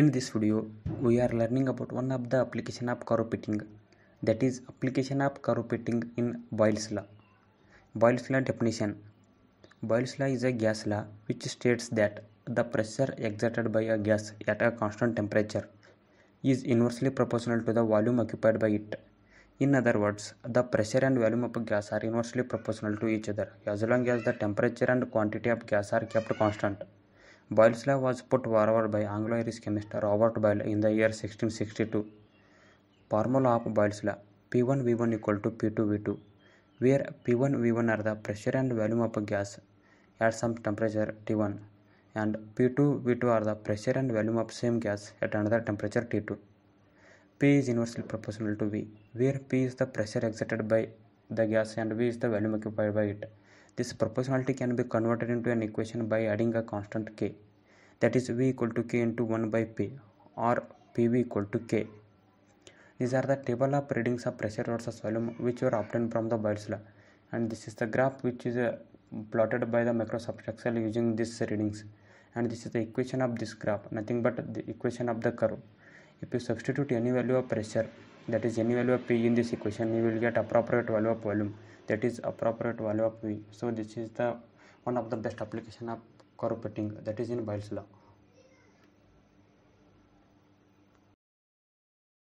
In this video, we are learning about one of the application of corrupting, that is application of corrupting in Boyle's law. Boyle's law definition. Boyle's law is a gas law which states that the pressure exerted by a gas at a constant temperature is inversely proportional to the volume occupied by it. In other words, the pressure and volume of a gas are inversely proportional to each other as long as the temperature and quantity of gas are kept constant. Boyle's law was put forward by Anglo-Irish chemist Robert Boyle in the year 1662. Formula of law: P1V1 equal to P2V2, where P1V1 are the pressure and volume of a gas at some temperature T1 and P2V2 are the pressure and volume of same gas at another temperature T2. P is inversely proportional to V, where P is the pressure exerted by the gas and V is the volume occupied by it. This proportionality can be converted into an equation by adding a constant k. That is v equal to k into 1 by p or pv equal to k. These are the table of readings of pressure versus volume which were obtained from the Boyle's law. And this is the graph which is uh, plotted by the Microsoft Excel using these readings. And this is the equation of this graph, nothing but the equation of the curve. If you substitute any value of pressure, that is any value of P in this equation, you will get appropriate value of volume that is appropriate value of v so this is the one of the best application of curve fitting that is in Boyle's law